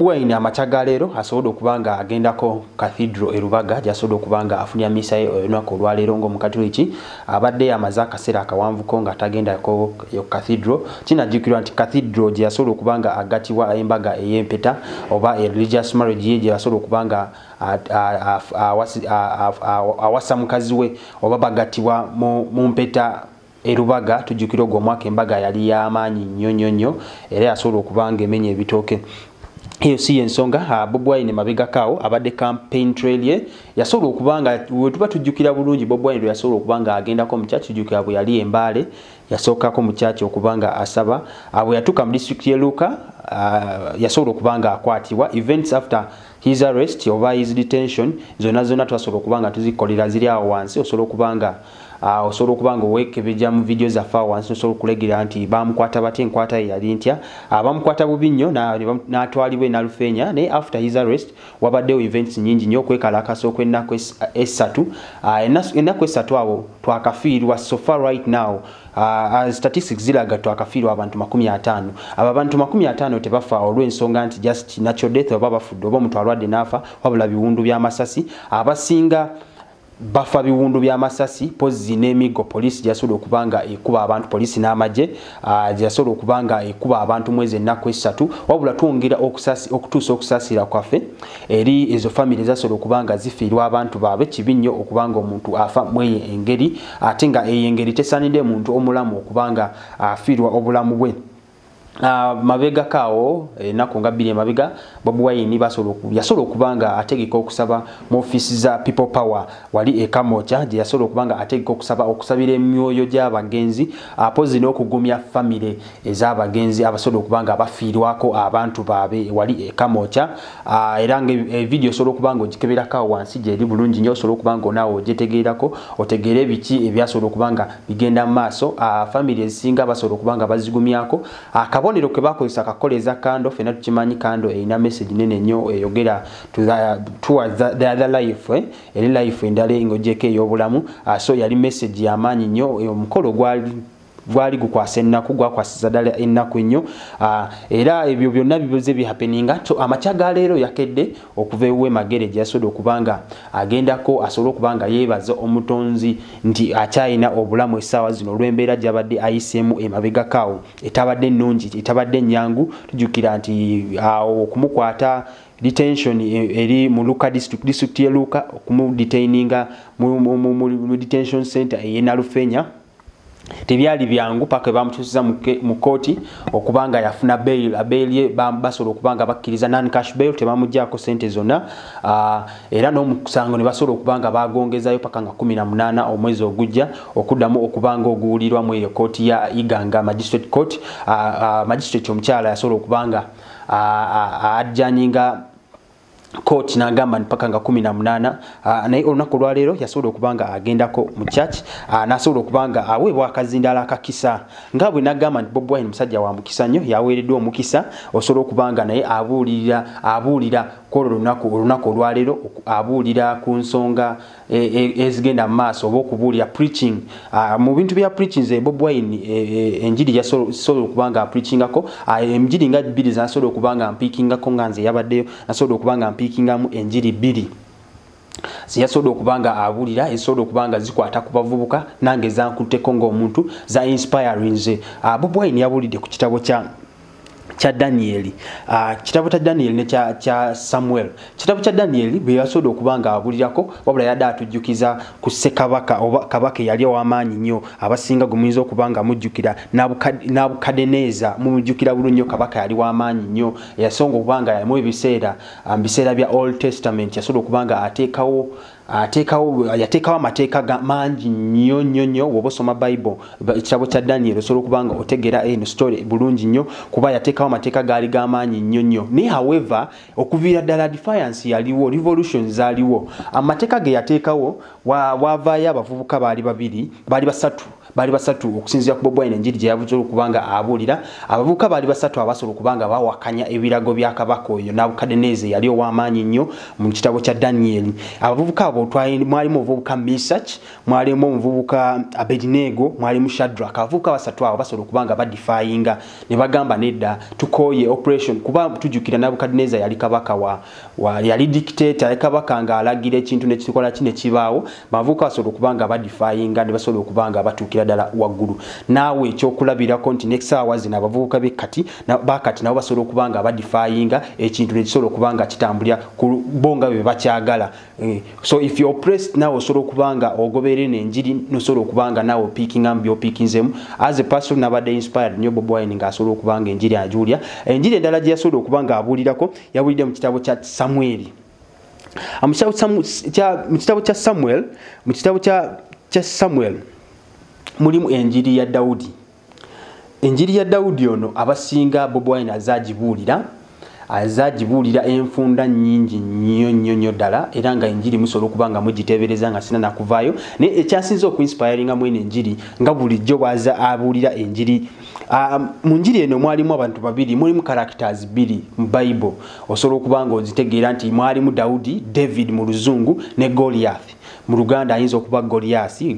Bwayne amakya ga leero asobodde okuba nga agendako kathidro e Lubaga gy'asobodde okuba nga afunya misa ye olunaku olwaleero ng'omukatoliki abadde amaze akaseera akawanvuko ng'atagendako yo kathidro kinajjukirwa nti kathidro gye yasobola okuba nga agatibwa embaga ey'empeta oba e religious marriage ye gye yasobola okuba nga awasa mukazi we oba bagatibwa mu mpeta erubaga tujjukire ogwo omwaka embaga yali y'amaanyi nnyo nnyo nnyo era yasobola okuba nga emenya ebitooke hiyo si ensonga bobi wine mabega kao abadde campaign trail ye yasobola okuba wetuba tujukira bulungi bobi ndo yasoro yasobola agenda ko agendako mu kyaki yali embale yasoka ko mchachi okubanga asaba abo yatuka mu district ye luka yasobola yasoro nga akwatibwa events after his arrest over his detention zona zona twasobola okubanga tuzikolira tuzikolera ziri awo wansi Ah, osobola okuba nga owekebeja mu vidiyo zaffe wansi osobola okulagira nti bamukwata batya enkwata ye yali ntya ah, bamukwata bubi nnyo n'atwalibwa enalufeenya naye after his arrest wabaddewo events nyingi nnyo okwekalakasa okwennaku essatu ah, ennaku essatu awo twakafiirwa sofa right now Uh, statistics ziraga twakafiirwa abantu 50 abo abantu 50 tebafa olw'ensonga nti just natural death oba bafudde oba omutw alwadde n'afa wabula biwundu by'amasasi abasinga uh, bafa biwundu by'amasasi pozzi n'emiggo poliisi gyeyasobola okuba nga ekuba abantu poliisi n'amagye gyeyasobola okuba nga ekuba abantu mwezi ennaku esatu wabula twongera okutuusa okusaasira kwaffe eri ezo famiry ezasobola okuba nga zifiirwa abantu baabwe kibi nnyo okuba nga omuntu afa mweyo engeri ate nga eyo engeri tesaanidde muntu omulamu okuba nga afiirwa obulamu bwe mabega kawo eh, enako nga bbiri emabega bobu wayini yasobola okuba nga ategeka okusaba mu ofiisi za people power wali ekamoca gye yasobola okuba nga ategeka okusaba okusabira emyoyo gy'abagenzi apozi n'okugumya famire ez'abagenzi abasobola okuba nga bafiirwako abantu baabe wali ekamoca era nga evidiyo e osobola okuba nga ogikeberakawo wansi gyeri bulungi nyo osobola okuba nga onaawe ogyetegeerako otegeere biki ebyasobola okuba nga bigenda mu maaso famire ezisinga basobola okuba nga bazigumyako akabo akabonero ke bakozesa kakole eza kando fena tukimanyi kando erina message nene nnyo eyogera the other life eh? eri life endala engogyeko ey'obulamu ah, so yali message yamaanyi nnyo omukolo gwali gwali gukwasa ennaku gwakwasiza ddala ennaku ennyo ah, era ebyo byonna bibuze bihappeninga amakya ga leero yakedde okuva ewe magere gyeyasobola okubanga agendako asobole okubanga yeebaza omutonzi nti akyalina obulamu essaawa zino olw'embeera gyabadde ayiseemu emabegakaawo etabadde ennungi etabadde ennyangu tujjukira nti awo ah, okumukwata detention e, eri mu luka district district ye luka okumudetaininga mu detention center eyenalufenya tebyali byangu paka we bamukyusiza mu kkooti okubanga yafuna bail abeiri ah, basobola okubanga bakkiriza non cash bail tebamugyako sente zonna uh, era n'omusango ne basobola okubanga bagongezayo paka nga 18 omwezi ogujja okuddamu okubanga oguwulirwamu eyo kooti ya iganga magistrate court uh, uh, magistrate omukyala yasobola okubanga uh, uh, ajjaninga kooti n'agamba mpaka nga kumi na munaana naye olunaku olwaleero yasobola okubanga agendako mu chachi n'asobola okubanga aweebwa akazindaala akakisa nga bwe n'agamba nti bob wine musajja wa mukisa nnyo yaweereddwa omukisa osobola okubanga naye abuulirira abuulira kololunaku olunaku olwaleero abuulira ku nsonga e, e, ezigenda mu maaso oba okubuulira preaching mu bintu bya preachings bob wine e, enjiri yasobola okubanga apreachingako emijiri nga bbiri zansobola okubanga mpiikingako nga nze yabaddeyo nasobola okubanga mpiikingamu enjiri bbiri zeyasobola okuba nga abulira ezisobola okuba nga zikwata ku bavubuka nange zankuteko ngaomuntu za inspiring ah, bobwine yabulidde ku kitabo kyange kya danieli uh, ah, kitabu kya danieli ne cha, cha samuel kitabo kya daniyeri bwe yasobola okuba nga abulirako wabula yada atujukiza ku ssekabaka kabake kabaka eyali nnyo abasinga gwe muyinza okuba nga mujjukira nabukadeneeza mumujjukira kabaka yali w'amaanyi nnyo eyasonga okubanga nga yamu ebiseera mu biseera bya old testament yasobola okubanga ateekawo Uh, atekawo uh, yatekawo amateeka mangi nnyo nnyo nnyo woba osoma bayibul ekitabo kya daniyeri osobola okuba nga otegera eno eh, story bulungi nnyo kuba yateekawo amateeka gaali g'amaanyi nnyo nnyo naye however okuviira ddala defiance yaliwo revolution zaaliwo uh, amateeka ge yateekawo waavaayo abavubuka baali babiri baali basatu bali basatu okusinziira ku bobwine enjiri gye yabusobola okuba nga abuulira abavubuka baali basatu abasobola okuba nga bawakanya ebirago bya kabaka oyo nabukaddeneeza yali ow'amaanyi nnyo mu kitabo kya daniyeri abavubuka abo abo mwalimu obuvubuka misach mwalimu omuvubuka abedinego mwalimu shadrak abavubuka basatu abo basobola okubanga badifayinga ne bagamba nedda tukoye operation kuba tujukira nabukadineza yali kabaka wa, wa yali dictator yali kabaka nga alagira ekintu nekikola ki nekibaawo bavubuka basobola okubanga badifayinga ne basobola okubanga batuukira ddala waggulu naawe ekyokulabirako nti nesaawa zino abavubuka bekati na, bakati nabo basobola okubanga badifayinga ekintu nekisobola okubanga kitambulya ku bonga bwe bakyagala e, so if you oppressed now osobola okubanga ogoberere nenjiri nosobola okubanga nawe opiiking up byopiikinzeemu as a person nabadde inspired nyo bob wine ngaasobola okubanga enjiri ajulia enjiri endala gye yasobola okubanga abuulirako yabulidde mu kitabo kya samueri ah, mu kitabo kya samuel mu kitabo kya samuel mulimu enjiri ya dawudi enjiri ya dawudi ono abasinga bob wine azagibuulira azaagibuulira enfunda nyingi nnyo nnyo nnyo ddala era nga enjiri musobola okuba nga mugiteebereza nga sina nakuvaayo naye ekyasinza okuinspiringa mwene enjiri nga bulijjo bwaza abuulira enjiri mu njiri eno mwalimu abantu babiri mulimu characters bbiri mu bayibule osobola okuba nga ozitegeera nti mwalimu dawudi david mu luzungu ne goliath mu luganda ayinza okuba goliasi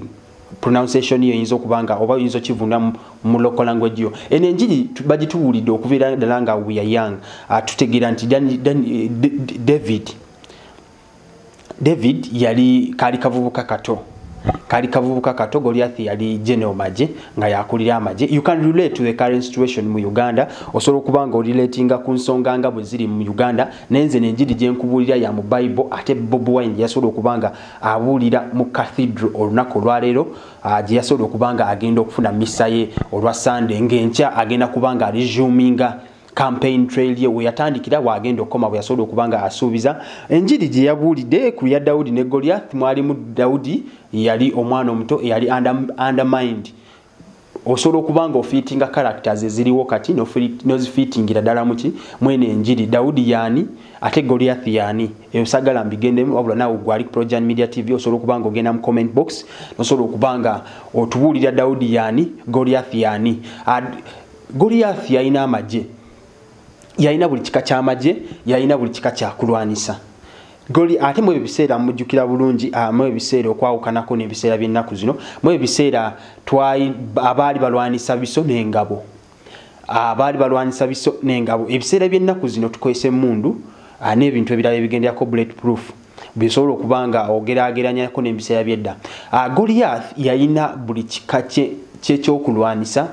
pronunciation iyo yinza okubanga oba yinza okivuna mu local language iyo en enjiri bagituwulidde okubeera ddala nga weare young ah, tutegeera nti david david yali kaali kavubuka kato kali kavubuka katogo lya yali general maji nga yakulira maji you can relate to the current situation mu Uganda osoro kubanga relatinga ku nsonganga bweziri mu Uganda nenze nenjidi je nkubulira ya mu bible ate bobo wine yasoro kubanga abulira mu cathedral olunako lwalero aje yasoro kubanga agenda okufuna misa ye olwa sunday ngencha agenda kubanga resuminga campaign trail ye weyatandikira wagenda okukoma bwe yasobola okuba nga asuubiza enjiri gye yabuulidde ku ya dawudi ne goliath mwalimu dawudi yali omwana omuto eyali undermind osobola okuba nga ofiitinga characters eziriwo kati nozifiitingira ddala muki mwene enjiri dawudi yaani ate goliath yaani eyo sagala mbigendemu wabula naawe gwali projan media tv osobola okuba nga ogenda mu comment box nosobola okuba nga otubuulira dawudi yaani goliath yaani goliath yalina amagye yalina buli kika kyamagye yalina buli kika kyakulwanisa goli ate mwebyo biseera mujjukira bulungi ah, mwebyo biseera okwawukanako nebiseera byennaku zino mwebyo biseera abaali balwanisa biso nengabo ah, abaali balwanisa biso nengabo ebiseera byennaku zino tukozesa emundu ah, nebintu ebirala ebigenderako bulet proof bisobola okuba nga ogerageranyako nebiseera byedda goliath yalina buli kika kyekyokulwanisa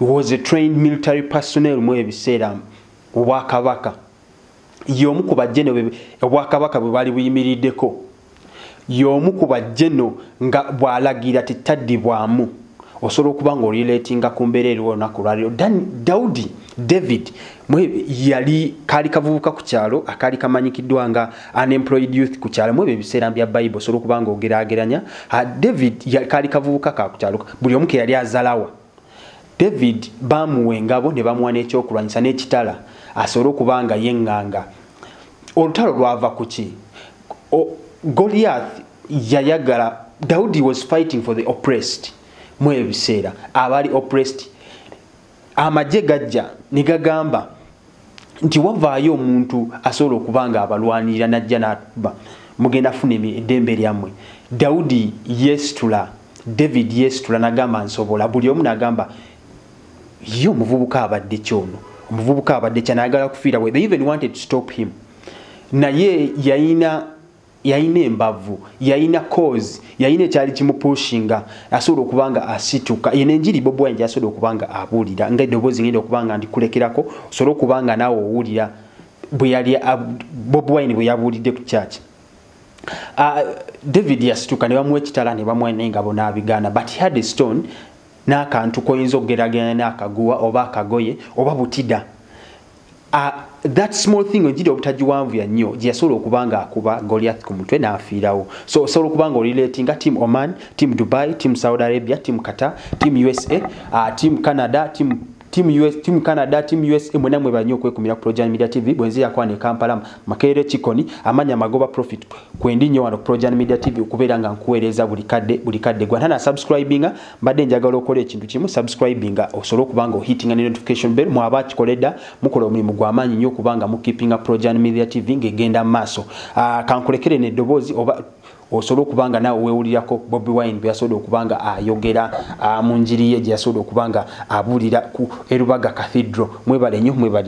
was a trained military personnel mwebyo biseera obwakabaka y'omu ku bajeno obwakabaka bwe baali buyimiriddeko y'omu ku bajeno nga bw'alagira tetaddibwamu osobola okuba ng'oliletinga ku mbeera eriwo olunaku lwaliro dawudi david yali kaali kavubuka ku kyalo akaali kamanyikiddwa nga unemployed youth ku kyalo mwebyo ebiseera bya bayibuli osobola okuba ng'ogerageranya david kaali kavubuka ka ku kyalo buli omu ke yali azalawa david baamuwa engabo ne bamuwa n'ekyokulwanyisa n'ekitala asobole okuba nga yeŋŋanga olutalo lwava ku ki goliath yayagala daudi was fighting for the oppressed mueyo biseera abaali oppressed amagye gajja ne gagamba nti wavaayo omuntu asobole okuba nga abalwanirira najja n'atuba mugenda funa eddembe lyammwe daudi yesitula david yesitula nagamba nsobola buli omu nagamba ye omuvubuka abadde kyono omuvubuka abadde kyanayagala kufiira we they even wanted to stop him naye yayina yayina embavu yayina cause yayina ekyali kimupushinga asobola okuba nga asituka yena enjiri bobi wayinja asobola okuba nga abuulira nga eddoboozi ngenda okuba nga ndikulekerako osobole okuba nga naawe owulira bweyali bobi wayini bwe yabuulidde ku kyaki Uh, ah, david yasituka ne bamuwa ekitala ne bamuwa naye nga bonaabigaana but he had a stone n'akantu koyinza okgeragana naakaguwa oba akagoye oba butida that small thing ojiri obutagiwanvuya nnyo gyeyasobola okuba nga akuba goliath ku mutwe n'afiirawo so osobola okuba nga orelatinga team oman team dubai team saudi arabia team qatar team usa uh, team canada team team US team Canada team US mwena mwe banyo kwe kumira Progen Media TV bwenzi yakwa ne Kampala makere chikoni amanya magoba profit kwendi nyo wa Progen Media TV kubera nga nkuereza buli kadde buli kadde gwa nana subscribing bade njagala okole chintu chimu subscribing osoro kubanga hitting and notification bell mwa abachi koleda mukola omuli mugwa amanyi nyo kubanga mu keeping up Progen Media TV ngegenda maso uh, kankulekere ne dobozi oba osobola okubanga nawe wewulirako bobi wine byeyasobola okubanga ayogera ah, mu njiri ye gye yasobola okubanga abuulira ku erubaga cathedral mwebale nnyo mwebalire